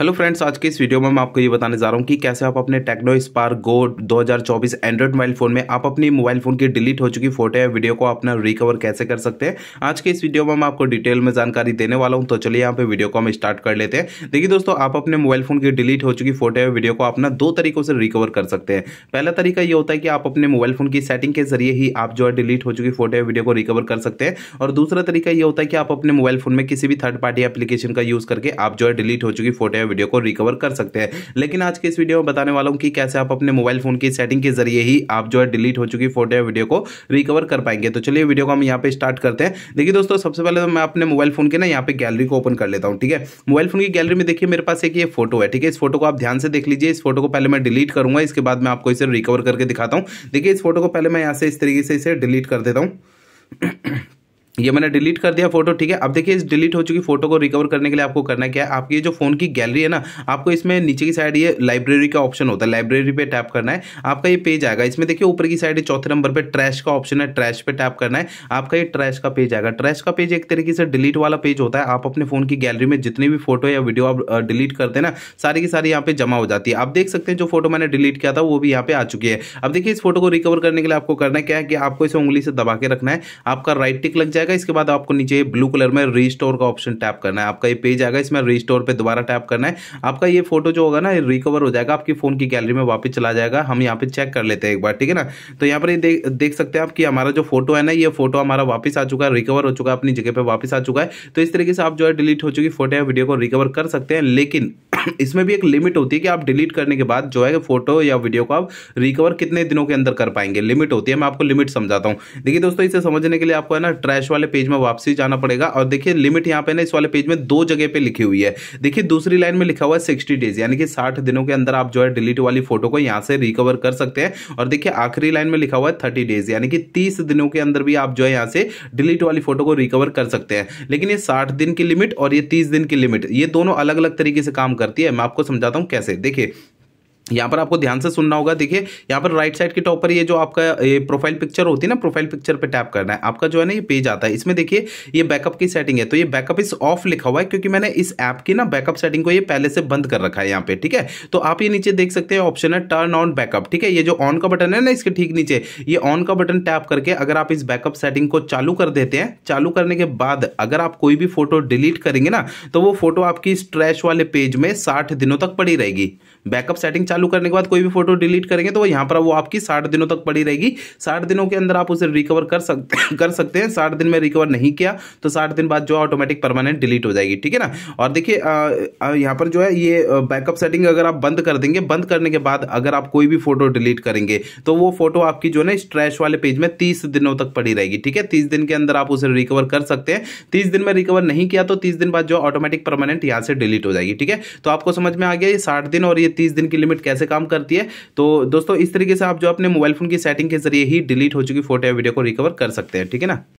hello friends आज के इस वीडियो में मैं आपको ये बताने जा रहा हूँ कि कैसे आप अपने Tecno Spark Go 2024 Android mobile phone में आप अपनी मोबाइल फ़ोन की डिलीट हो चुकी फोटो या वीडियो को अपना रिकवर कैसे कर सकते हैं आज के इस वीडियो में मैं आपको डिटेल में जानकारी देने वाला हूँ तो चलिए यहाँ पे वीडियो को हम स्टार्ट कर लेते हैं देखिए दोस्तों आप अपने मोबाइल फ़ोन की डिलीट हो चुकी फोटो या वीडियो को अपना दो तरीकों से रिकवर कर सकते हैं पहला तरीका ये होता है कि आप अपने मोबाइल फ़ोन की सेटिंग के जरिए ही आप जो है डिलीट हो चुकी फोटो या वीडियो को रिकवर कर सकते हैं और दूसरा तरीका ये होता है कि आप अपने मोबाइल फ़ोन में किसी भी थर्ड पार्टी एप्लीकेशन का यूज़ करके आप जो है डिलीट हो चुकी फोटो वीडियो को रिकवर कर सकते हैं लेकिन आज के इस वीडियो में बताने वाला हूँ कि कैसे आप अपने मोबाइल फोन की सेटिंग के जरिए ही आप जो है डिलीट हो चुकी फोटो या वीडियो को रिकवर कर पाएंगे तो चलिए वीडियो को हम यहाँ पे स्टार्ट करते हैं देखिए दोस्तों सबसे पहले तो मैं अपने मोबाइल फोन के ना यहाँ पे गैलरी को ओपन कर लेता हूँ ठीक है मोबाइल फोन की गैलरी में देखिए मेरे पास एक ये फोटो है ठीक है इस फोटो को आप ध्यान से देख लीजिए इस फोटो को पहले मैं डिलीट करूंगा इसके बाद मैं आपको इसे रिकवर करके दिखाता हूँ देखिए इस फोटो को पहले मैं यहाँ से इस तरीके से इसे डिलीट कर देता हूँ ये मैंने डिलीट कर दिया फोटो ठीक है अब देखिए इस डिलीट हो चुकी फोटो को रिकवर करने के लिए आपको करना क्या है आपकी जो फोन की गैलरी है ना आपको इसमें नीचे की साइड ये लाइब्रेरी का ऑप्शन होता है लाइब्रेरी पे टैप करना है आपका ये पेज आएगा इसमें देखिए ऊपर की साइड चौथे नंबर पर ट्रैश का ऑप्शन है ट्रैश पे टैप करना है आपका ये ट्रैश का पेज आएगा ट्रैश का पेज एक तरीके से डिलीट वाला पेज होता है आप अपने फोन की गैलरी में जितनी भी फोटो या वीडियो आप डिलीट करते हैं ना सारी की सारी यहाँ पे जमा हो जाती है आप देख सकते हैं जो फोटो मैंने डिलीट किया था वो भी यहाँ पे आ चुकी है अब देखिए इस फोटो को रिकवर करने के लिए आपको करना क्या है कि आपको इसे उंगली से दबा के रखना है आपका राइट टिक लग जाएगा जाएगा इसके बाद आपको नीचे ब्लू कलर में रीस्टोर का ऑप्शन टैप करना है आपका ये पेज आएगा इसमें रीस्टोर पर दोबारा टैप करना है आपका ये फोटो जो होगा ना रिकवर हो जाएगा आपकी फोन की गैलरी में वापस चला जाएगा हम यहाँ पे चेक कर लेते हैं एक बार ठीक है ना तो यहाँ पर देख सकते हैं आप कि हमारा जो फोटो है ना ये फोटो हमारा वापस आ चुका है रिकवर हो चुका है अपनी जगह पर वापस आ चुका है तो इस तरीके से आप जो है डिलीट हो चुकी फोटो या वीडियो को रिकवर कर सकते हैं लेकिन इसमें भी एक लिमिट होती है कि आप डिलीट करने के बाद जो है फोटो या वीडियो को आप रिकवर कितने दिनों के अंदर कर पाएंगे लिमिट होती है मैं आपको लिमिट समझाता हूँ देखिए दोस्तों इसे समझने के लिए आपको है ना ट्रैश वाले पेज में वापसी जाना पड़ेगा और देखिए लिमिट यहाँ पे ना इस वाले पेज में दो जगह पे लिखी हुई है देखिए दूसरी लाइन में लिखा हुआ है सिक्सटी डेज यानी कि साठ दिनों के अंदर आप जो है डिलीट वाली फोटो को यहाँ से रिकवर कर सकते हैं और देखिए आखिरी लाइन में लिखा हुआ है थर्टी डेज यानी कि तीस दिनों के अंदर भी आप जो है यहाँ से डिलीट वाली फोटो को रिकवर कर सकते हैं लेकिन ये साठ दिन की लिमिट और ये तीस दिन की लिमिट ये दोनों अलग अलग तरीके से काम करती है मैं आपको समझाता हूँ कैसे देखिए यहाँ पर आपको ध्यान से सुनना होगा देखिए यहाँ पर राइट साइड के टॉप पर ये जो आपका ये प्रोफाइल पिक्चर होती है ना प्रोफाइल पिक्चर पे टैप करना है आपका जो है ना ये पेज आता है इसमें देखिए ये बैकअप की सेटिंग है तो ये बैकअप इस ऑफ लिखा हुआ है क्योंकि मैंने इस ऐप की ना बैकअप सेटिंग को ये पहले से बंद कर रखा है यहाँ पे ठीक है तो आप ये नीचे देख सकते हैं ऑप्शन है टर्न ऑन बैकअप ठीक है ये जो ऑन का बटन है ना इसके ठीक नीचे ये ऑन का बटन टैप करके अगर आप इस बैकअप सेटिंग को चालू कर देते हैं चालू करने के बाद अगर आप कोई भी फोटो डिलीट करेंगे ना तो वो फोटो आपकी स्ट्रैश वाले पेज में साठ दिनों तक पड़ी रहेगी बैकअप सेटिंग चालू करने के बाद कोई भी फोटो डिलीट करेंगे तो वो यहाँ पर वो आपकी साठ दिनों तक पड़ी रहेगी साठ दिनों के अंदर आप उसे रिकवर कर सकते कर सकते हैं साठ दिन में रिकवर नहीं किया तो साठ दिन बाद जो ऑटोमेटिक परमानेंट डिलीट हो जाएगी ठीक है ना और देखिए यहाँ पर जो है ये बैकअप सेटिंग अगर आप बंद कर देंगे बंद करने के बाद अगर आप कोई भी फोटो डिलीट करेंगे तो वो फोटो आपकी जो ना स्ट्रैश वाले पेज में तीस दिनों तक पड़ी रहेगी ठीक है तीस दिन के अंदर आप उसे रिकवर कर सकते हैं तीस दिन में रिकवर नहीं किया तो तीस दिन बाद जो ऑटोमेटिक परमानेंट यहाँ से डिलीट हो जाएगी ठीक है तो आपको समझ में आ गया ये साठ दिन और ये तीस दिन की लिमिट कैसे काम करती है तो दोस्तों इस तरीके से आप जो अपने मोबाइल फ़ोन की सेटिंग के जरिए ही डिलीट हो चुकी फोटो या वीडियो को रिकवर कर सकते हैं ठीक है ना